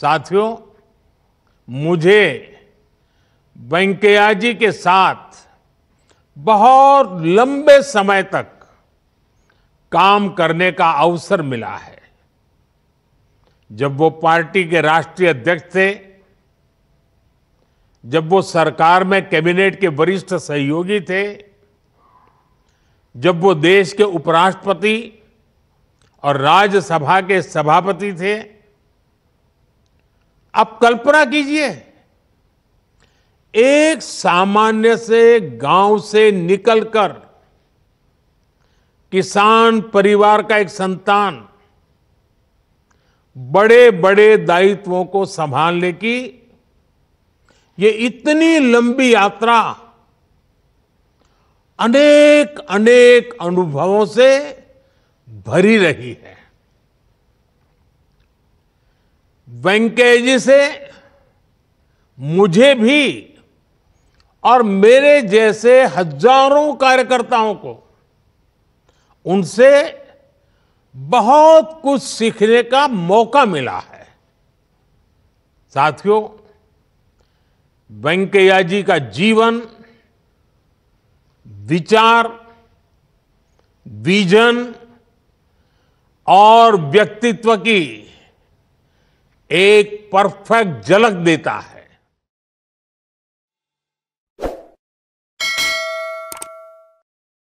साथियों मुझे वेंकैया जी के साथ बहुत लंबे समय तक काम करने का अवसर मिला है जब वो पार्टी के राष्ट्रीय अध्यक्ष थे जब वो सरकार में कैबिनेट के वरिष्ठ सहयोगी थे जब वो देश के उपराष्ट्रपति और राज्यसभा के सभापति थे आप कल्पना कीजिए एक सामान्य से गांव से निकलकर किसान परिवार का एक संतान बड़े बड़े दायित्वों को संभालने की ये इतनी लंबी यात्रा अनेक अनेक अनुभवों से भरी रही है वेंकैया जी से मुझे भी और मेरे जैसे हजारों कार्यकर्ताओं को उनसे बहुत कुछ सीखने का मौका मिला है साथियों वेंकैया जी का जीवन विचार विजन और व्यक्तित्व की एक परफेक्ट झलक देता है